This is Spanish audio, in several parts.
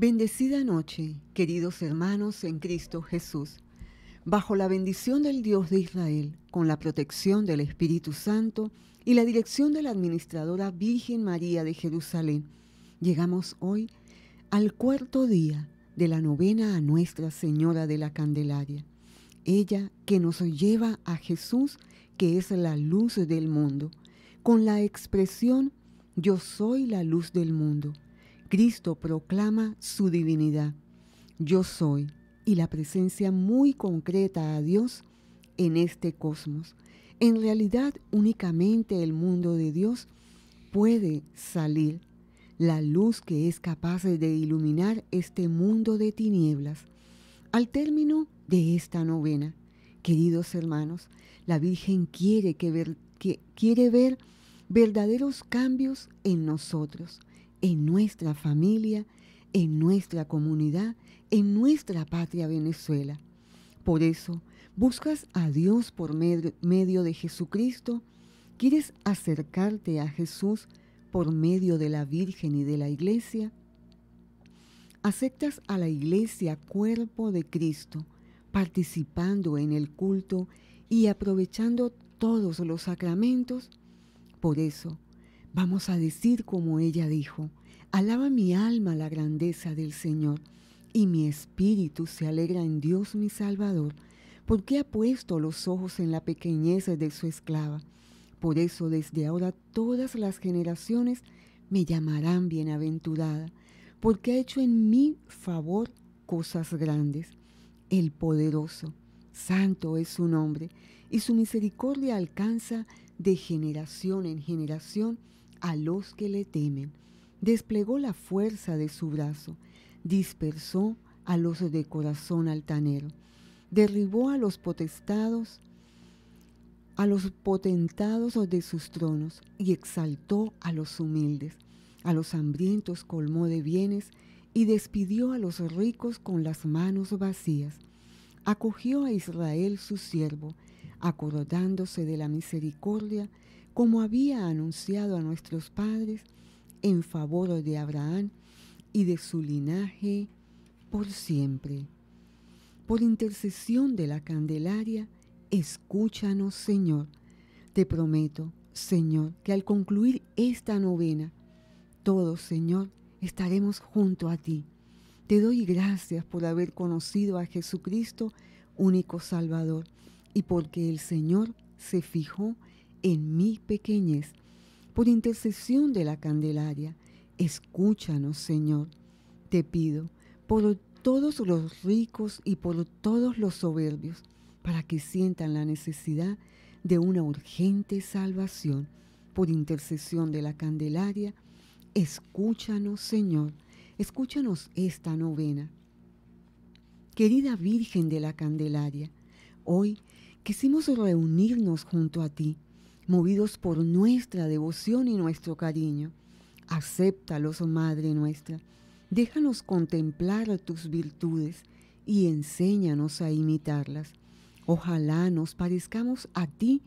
Bendecida noche, queridos hermanos en Cristo Jesús. Bajo la bendición del Dios de Israel, con la protección del Espíritu Santo y la dirección de la administradora Virgen María de Jerusalén, llegamos hoy al cuarto día de la novena a Nuestra Señora de la Candelaria, ella que nos lleva a Jesús, que es la luz del mundo, con la expresión Yo soy la luz del mundo Cristo proclama su divinidad. Yo soy y la presencia muy concreta a Dios en este cosmos. En realidad únicamente el mundo de Dios puede salir, la luz que es capaz de iluminar este mundo de tinieblas. Al término de esta novena, queridos hermanos, la Virgen quiere, que, quiere ver verdaderos cambios en nosotros en nuestra familia, en nuestra comunidad, en nuestra patria Venezuela. Por eso, buscas a Dios por medio de Jesucristo, quieres acercarte a Jesús por medio de la Virgen y de la Iglesia. Aceptas a la Iglesia cuerpo de Cristo, participando en el culto y aprovechando todos los sacramentos. Por eso, Vamos a decir como ella dijo, alaba mi alma la grandeza del Señor, y mi espíritu se alegra en Dios mi Salvador, porque ha puesto los ojos en la pequeñez de su esclava. Por eso desde ahora todas las generaciones me llamarán bienaventurada, porque ha hecho en mi favor cosas grandes. El poderoso, santo es su nombre, y su misericordia alcanza de generación en generación a los que le temen, desplegó la fuerza de su brazo, dispersó a los de corazón altanero, derribó a los potestados, a los potentados de sus tronos y exaltó a los humildes, a los hambrientos colmó de bienes y despidió a los ricos con las manos vacías. Acogió a Israel su siervo, acordándose de la misericordia como había anunciado a nuestros padres, en favor de Abraham y de su linaje por siempre. Por intercesión de la Candelaria, escúchanos, Señor. Te prometo, Señor, que al concluir esta novena, todos, Señor, estaremos junto a ti. Te doy gracias por haber conocido a Jesucristo, único Salvador, y porque el Señor se fijó en mi pequeñez. Por intercesión de la Candelaria, escúchanos, Señor. Te pido por todos los ricos y por todos los soberbios, para que sientan la necesidad de una urgente salvación. Por intercesión de la Candelaria, escúchanos, Señor. Escúchanos esta novena. Querida Virgen de la Candelaria, hoy quisimos reunirnos junto a ti movidos por nuestra devoción y nuestro cariño. Acéptalos, oh Madre nuestra. Déjanos contemplar tus virtudes y enséñanos a imitarlas. Ojalá nos parezcamos a ti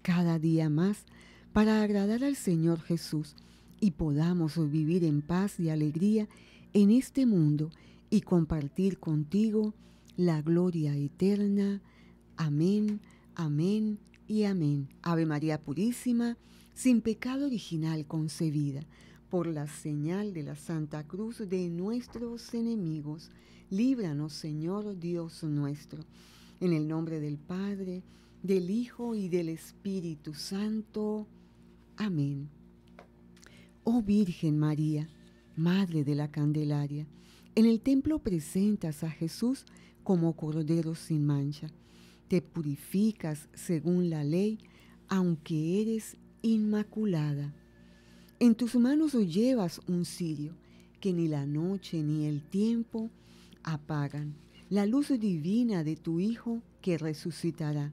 cada día más para agradar al Señor Jesús y podamos vivir en paz y alegría en este mundo y compartir contigo la gloria eterna. Amén, amén y amén. Ave María Purísima, sin pecado original concebida, por la señal de la Santa Cruz de nuestros enemigos, líbranos, Señor Dios nuestro. En el nombre del Padre, del Hijo y del Espíritu Santo. Amén. Oh Virgen María, Madre de la Candelaria, en el templo presentas a Jesús como Cordero sin mancha te purificas según la ley, aunque eres inmaculada. En tus manos o llevas un cirio, que ni la noche ni el tiempo apagan, la luz divina de tu Hijo que resucitará.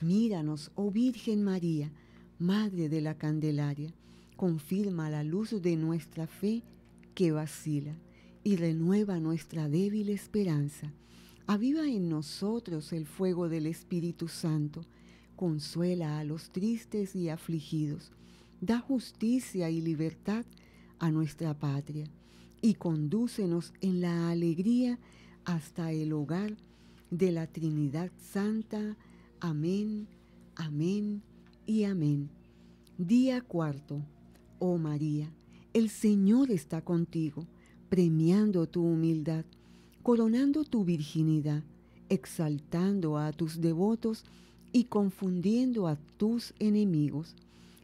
Míranos, oh Virgen María, Madre de la Candelaria, confirma la luz de nuestra fe que vacila y renueva nuestra débil esperanza Aviva en nosotros el fuego del Espíritu Santo. Consuela a los tristes y afligidos. Da justicia y libertad a nuestra patria. Y condúcenos en la alegría hasta el hogar de la Trinidad Santa. Amén, amén y amén. Día cuarto. Oh María, el Señor está contigo, premiando tu humildad coronando tu virginidad, exaltando a tus devotos y confundiendo a tus enemigos.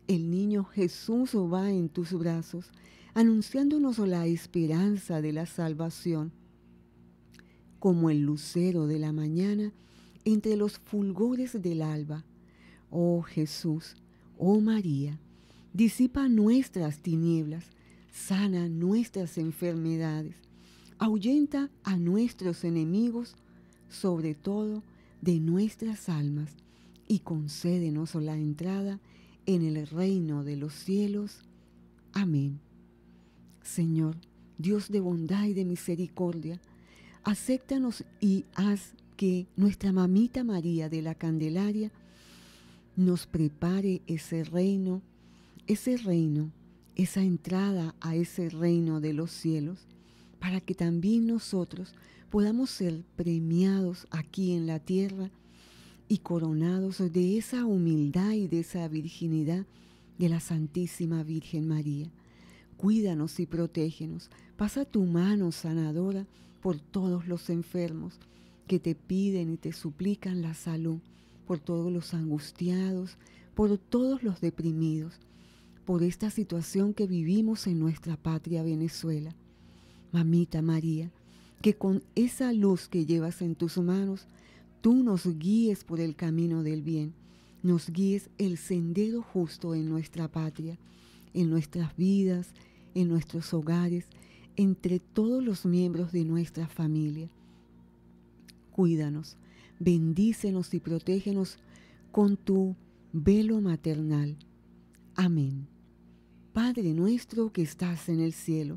El niño Jesús va en tus brazos, anunciándonos la esperanza de la salvación. Como el lucero de la mañana, entre los fulgores del alba. Oh Jesús, oh María, disipa nuestras tinieblas, sana nuestras enfermedades, ahuyenta a nuestros enemigos, sobre todo de nuestras almas, y concédenos la entrada en el reino de los cielos. Amén. Señor, Dios de bondad y de misericordia, acéptanos y haz que nuestra mamita María de la Candelaria nos prepare ese reino, ese reino, esa entrada a ese reino de los cielos para que también nosotros podamos ser premiados aquí en la tierra y coronados de esa humildad y de esa virginidad de la Santísima Virgen María. Cuídanos y protégenos. Pasa tu mano sanadora por todos los enfermos que te piden y te suplican la salud, por todos los angustiados, por todos los deprimidos, por esta situación que vivimos en nuestra patria Venezuela mamita María, que con esa luz que llevas en tus manos, tú nos guíes por el camino del bien, nos guíes el sendero justo en nuestra patria, en nuestras vidas, en nuestros hogares, entre todos los miembros de nuestra familia. Cuídanos, bendícenos y protégenos con tu velo maternal. Amén. Padre nuestro que estás en el cielo,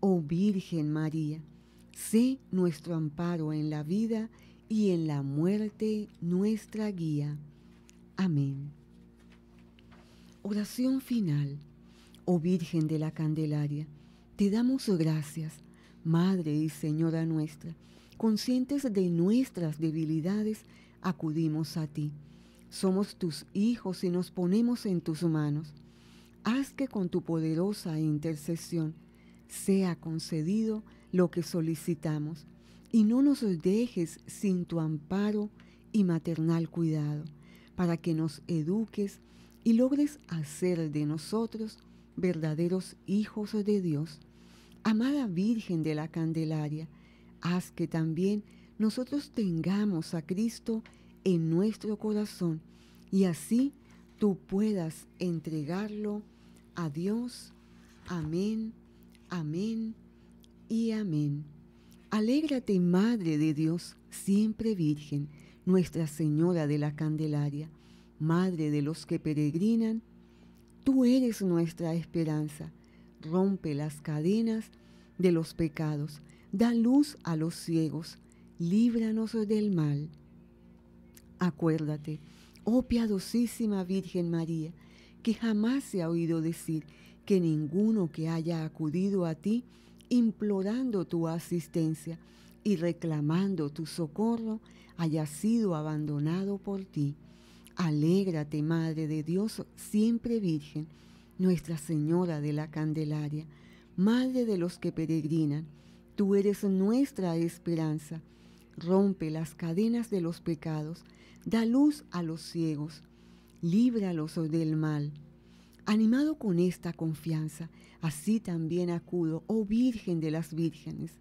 Oh Virgen María, sé nuestro amparo en la vida y en la muerte nuestra guía. Amén. Oración final. Oh Virgen de la Candelaria, te damos gracias, Madre y Señora nuestra. Conscientes de nuestras debilidades, acudimos a ti. Somos tus hijos y nos ponemos en tus manos. Haz que con tu poderosa intercesión, sea concedido lo que solicitamos y no nos dejes sin tu amparo y maternal cuidado, para que nos eduques y logres hacer de nosotros verdaderos hijos de Dios. Amada Virgen de la Candelaria, haz que también nosotros tengamos a Cristo en nuestro corazón y así tú puedas entregarlo a Dios. Amén Amén y amén. Alégrate, Madre de Dios, siempre Virgen, Nuestra Señora de la Candelaria, Madre de los que peregrinan. Tú eres nuestra esperanza. Rompe las cadenas de los pecados. Da luz a los ciegos. Líbranos del mal. Acuérdate, oh piadosísima Virgen María, que jamás se ha oído decir que ninguno que haya acudido a ti implorando tu asistencia y reclamando tu socorro haya sido abandonado por ti. Alégrate, Madre de Dios, siempre Virgen, Nuestra Señora de la Candelaria, Madre de los que peregrinan, tú eres nuestra esperanza. Rompe las cadenas de los pecados, da luz a los ciegos, líbralos del mal Animado con esta confianza, así también acudo, oh Virgen de las Vírgenes,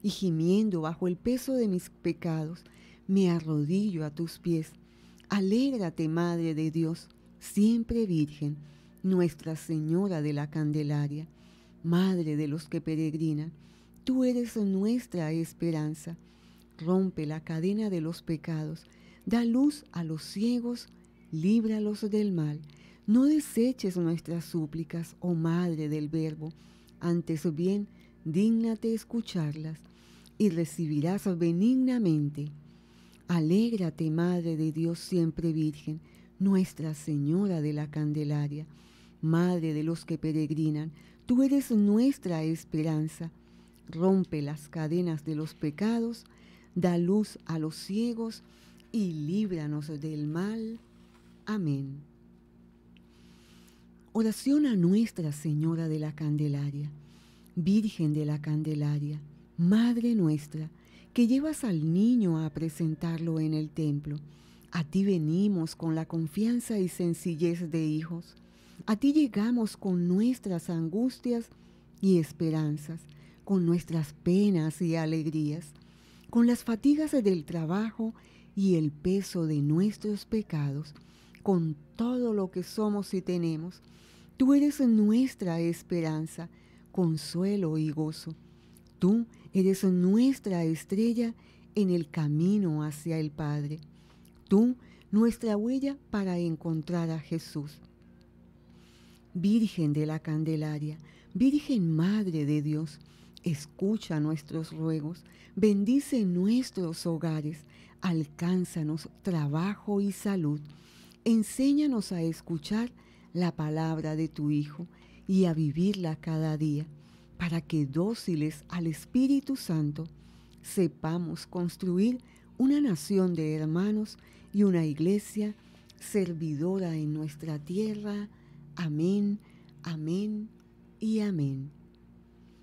y gimiendo bajo el peso de mis pecados, me arrodillo a tus pies. Alégrate, Madre de Dios, siempre Virgen, Nuestra Señora de la Candelaria, Madre de los que peregrinan, tú eres nuestra esperanza. Rompe la cadena de los pecados, da luz a los ciegos, líbralos del mal. No deseches nuestras súplicas, oh Madre del Verbo, antes bien, dignate escucharlas y recibirás benignamente. Alégrate, Madre de Dios siempre Virgen, Nuestra Señora de la Candelaria, Madre de los que peregrinan, tú eres nuestra esperanza. Rompe las cadenas de los pecados, da luz a los ciegos y líbranos del mal. Amén. Oración a Nuestra Señora de la Candelaria, Virgen de la Candelaria, Madre nuestra, que llevas al niño a presentarlo en el templo. A ti venimos con la confianza y sencillez de hijos. A ti llegamos con nuestras angustias y esperanzas, con nuestras penas y alegrías, con las fatigas del trabajo y el peso de nuestros pecados con todo lo que somos y tenemos. Tú eres nuestra esperanza, consuelo y gozo. Tú eres nuestra estrella en el camino hacia el Padre. Tú, nuestra huella para encontrar a Jesús. Virgen de la Candelaria, Virgen Madre de Dios, escucha nuestros ruegos, bendice nuestros hogares, alcánzanos trabajo y salud Enséñanos a escuchar la palabra de tu Hijo y a vivirla cada día, para que dóciles al Espíritu Santo sepamos construir una nación de hermanos y una iglesia servidora en nuestra tierra. Amén, amén y amén.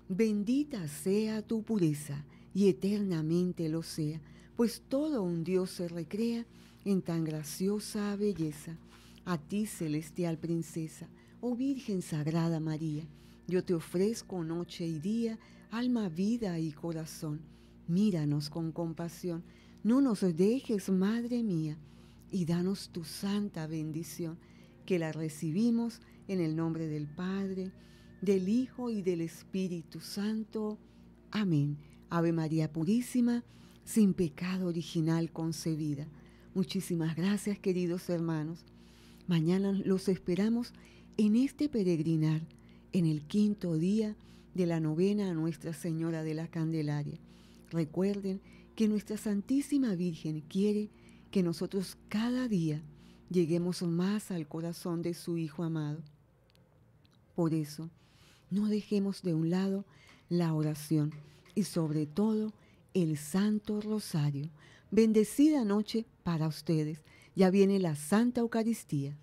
Bendita sea tu pureza y eternamente lo sea, pues todo un Dios se recrea en tan graciosa belleza. A ti, celestial princesa, oh Virgen Sagrada María, yo te ofrezco noche y día, alma, vida y corazón. Míranos con compasión, no nos dejes, Madre mía, y danos tu santa bendición, que la recibimos en el nombre del Padre, del Hijo y del Espíritu Santo. Amén. Ave María Purísima, sin pecado original concebida Muchísimas gracias, queridos hermanos. Mañana los esperamos en este peregrinar, en el quinto día de la novena a Nuestra Señora de la Candelaria. Recuerden que nuestra Santísima Virgen quiere que nosotros cada día lleguemos más al corazón de su Hijo amado. Por eso, no dejemos de un lado la oración y sobre todo el Santo Rosario Bendecida noche para ustedes. Ya viene la Santa Eucaristía.